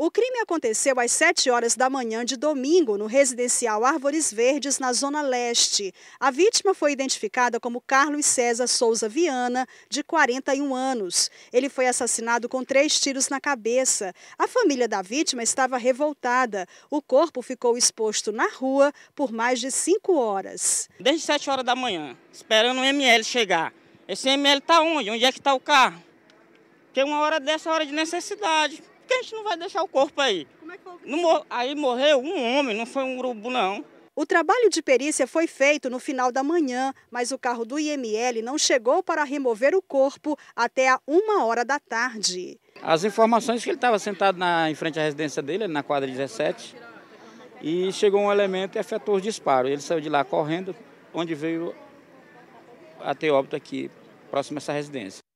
O crime aconteceu às 7 horas da manhã de domingo no residencial Árvores Verdes, na Zona Leste. A vítima foi identificada como Carlos César Souza Viana, de 41 anos. Ele foi assassinado com três tiros na cabeça. A família da vítima estava revoltada. O corpo ficou exposto na rua por mais de cinco horas. Desde 7 horas da manhã, esperando o ML chegar. Esse ML está onde? Onde é que está o carro? Porque uma hora dessa hora de necessidade que a gente não vai deixar o corpo aí? Como é que foi aí morreu um homem, não foi um urubu, não. O trabalho de perícia foi feito no final da manhã, mas o carro do IML não chegou para remover o corpo até a uma hora da tarde. As informações que ele estava sentado na, em frente à residência dele, na quadra 17, e chegou um elemento e efetuou os disparos. Ele saiu de lá correndo, onde veio a ter óbito aqui, próximo a essa residência.